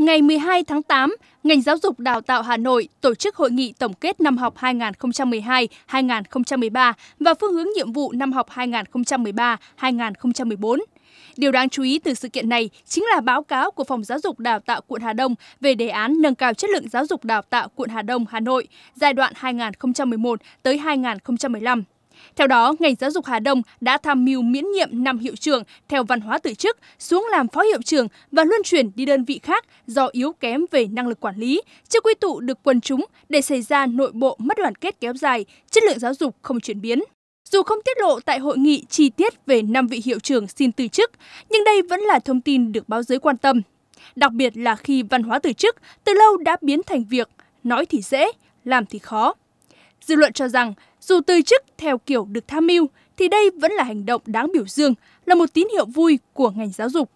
Ngày 12 tháng 8, ngành giáo dục đào tạo Hà Nội tổ chức hội nghị tổng kết năm học 2012-2013 và phương hướng nhiệm vụ năm học 2013-2014. Điều đáng chú ý từ sự kiện này chính là báo cáo của Phòng Giáo dục Đào tạo quận Hà Đông về đề án nâng cao chất lượng giáo dục đào tạo quận Hà Đông Hà Nội giai đoạn 2011 tới 2015. Theo đó, ngành giáo dục Hà Đông đã tham mưu miễn nhiệm năm hiệu trưởng theo văn hóa từ chức xuống làm phó hiệu trưởng và luân chuyển đi đơn vị khác do yếu kém về năng lực quản lý, chưa quy tụ được quần chúng để xảy ra nội bộ mất đoàn kết kéo dài, chất lượng giáo dục không chuyển biến. Dù không tiết lộ tại hội nghị chi tiết về năm vị hiệu trưởng xin từ chức, nhưng đây vẫn là thông tin được báo giới quan tâm. Đặc biệt là khi văn hóa từ chức từ lâu đã biến thành việc nói thì dễ, làm thì khó. Dư luận cho rằng dù từ chức theo kiểu được tham mưu, thì đây vẫn là hành động đáng biểu dương, là một tín hiệu vui của ngành giáo dục.